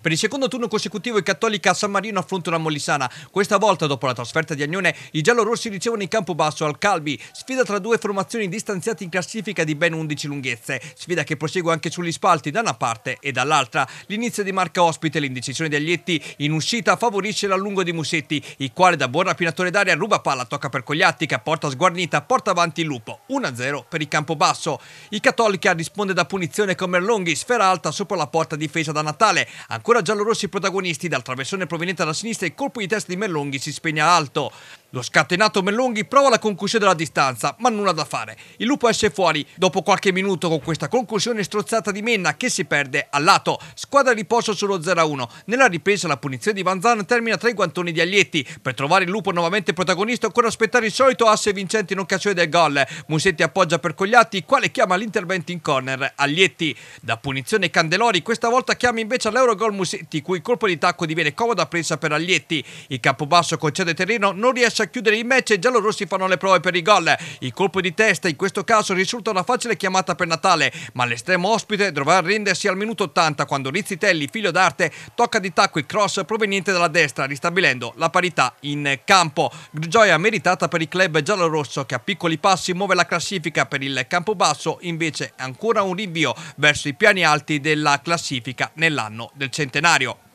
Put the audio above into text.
Per il secondo turno consecutivo i Cattolica a San Marino affrontano la Mollisana. Questa volta, dopo la trasferta di Agnone, i giallorossi ricevono in campo basso al Calbi. Sfida tra due formazioni distanziate in classifica di ben 11 lunghezze. Sfida che prosegue anche sugli spalti da una parte e dall'altra. L'inizio di marca ospite e l'indecisione di Aglietti in uscita favorisce l'allungo di Musetti, il quale da buon rapinatore d'aria ruba palla, tocca per Cogliatti che a porta sguarnita porta avanti il lupo. 1-0 per il campo basso. Il Cattolica risponde da punizione con Merlonghi, sfera alta sopra la porta difesa da Natale. Ancora Ancora giallorossi protagonisti, dal traversone proveniente dalla sinistra e colpo di testa di Merlonghi si spegne alto. Lo scatenato Mellonghi prova la conclusione della distanza, ma nulla da fare. Il lupo esce fuori dopo qualche minuto con questa conclusione strozzata di Menna che si perde al lato. Squadra riposo sullo 0-1. Nella ripresa la punizione di Van termina tra i guantoni di Aglietti. Per trovare il lupo nuovamente protagonista occorre aspettare il solito asse vincente in occasione del gol. Musetti appoggia per Cogliatti, quale chiama l'intervento in corner. Aglietti da punizione Candelori, questa volta chiama invece all'Eurogol Musetti, cui colpo di tacco diviene comoda presa per Aglietti. Il capobasso concede terreno, non riesce a chiudere il match e i giallorossi fanno le prove per i gol. Il colpo di testa in questo caso risulta una facile chiamata per Natale, ma l'estremo ospite dovrà arrendersi al minuto 80 quando Rizzitelli, figlio d'arte, tocca di tacco il cross proveniente dalla destra, ristabilendo la parità in campo. Gioia meritata per il club giallorosso che a piccoli passi muove la classifica per il campo basso, invece ancora un rinvio verso i piani alti della classifica nell'anno del centenario.